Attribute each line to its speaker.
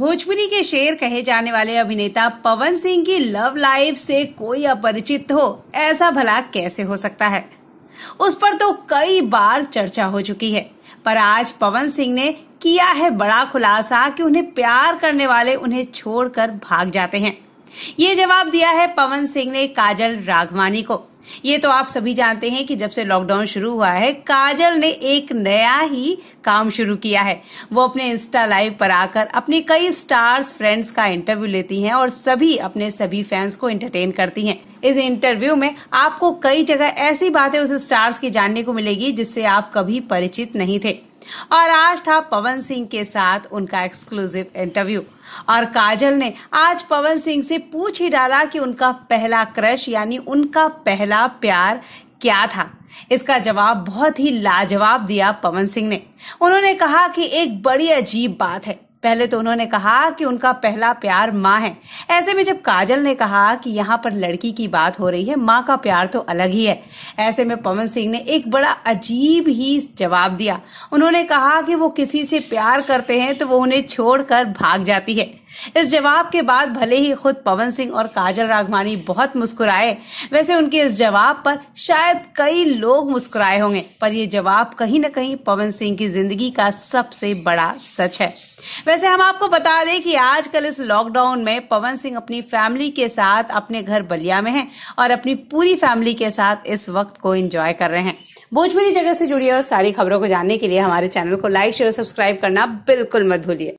Speaker 1: भोजपुरी के शेर कहे जाने वाले अभिनेता पवन सिंह की लव लाइफ से कोई अपरिचित हो ऐसा भला कैसे हो सकता है उस पर तो कई बार चर्चा हो चुकी है पर आज पवन सिंह ने किया है बड़ा खुलासा कि उन्हें प्यार करने वाले उन्हें छोड़कर भाग जाते हैं ये जवाब दिया है पवन सिंह ने काजल राघवानी को ये तो आप सभी जानते हैं कि जब से लॉकडाउन शुरू हुआ है काजल ने एक नया ही काम शुरू किया है वो अपने इंस्टा लाइव पर आकर अपने कई स्टार्स फ्रेंड्स का इंटरव्यू लेती हैं और सभी अपने सभी फैंस को एंटरटेन करती हैं इस इंटरव्यू में आपको कई जगह ऐसी बातें उस स्टार्स की जानने को मिलेगी जिससे आप कभी परिचित नहीं थे और आज था पवन सिंह के साथ उनका एक्सक्लूसिव इंटरव्यू और काजल ने आज पवन सिंह से पूछ ही डाला कि उनका पहला क्रश यानी उनका पहला प्यार क्या था इसका जवाब बहुत ही लाजवाब दिया पवन सिंह ने उन्होंने कहा कि एक बड़ी अजीब बात है पहले तो उन्होंने कहा कि उनका पहला प्यार माँ है ऐसे में जब काजल ने कहा कि यहाँ पर लड़की की बात हो रही है माँ का प्यार तो अलग ही है ऐसे में पवन सिंह ने एक बड़ा अजीब ही जवाब दिया उन्होंने कहा कि वो किसी से प्यार करते हैं तो वो उन्हें छोड़कर भाग जाती है इस जवाब के बाद भले ही खुद पवन सिंह और काजल राघवानी बहुत मुस्कुराए वैसे उनके इस जवाब पर शायद कई लोग मुस्कुराए होंगे पर यह जवाब कहीं ना कहीं पवन सिंह की जिंदगी का सबसे बड़ा सच है वैसे हम आपको बता दें कि आजकल इस लॉकडाउन में पवन सिंह अपनी फैमिली के साथ अपने घर बलिया में हैं और अपनी पूरी फैमिली के साथ इस वक्त को एंजॉय कर रहे हैं भोजपुरी जगह से जुड़ी और सारी खबरों को जानने के लिए हमारे चैनल को लाइक शेयर सब्सक्राइब करना बिल्कुल मत भूलिए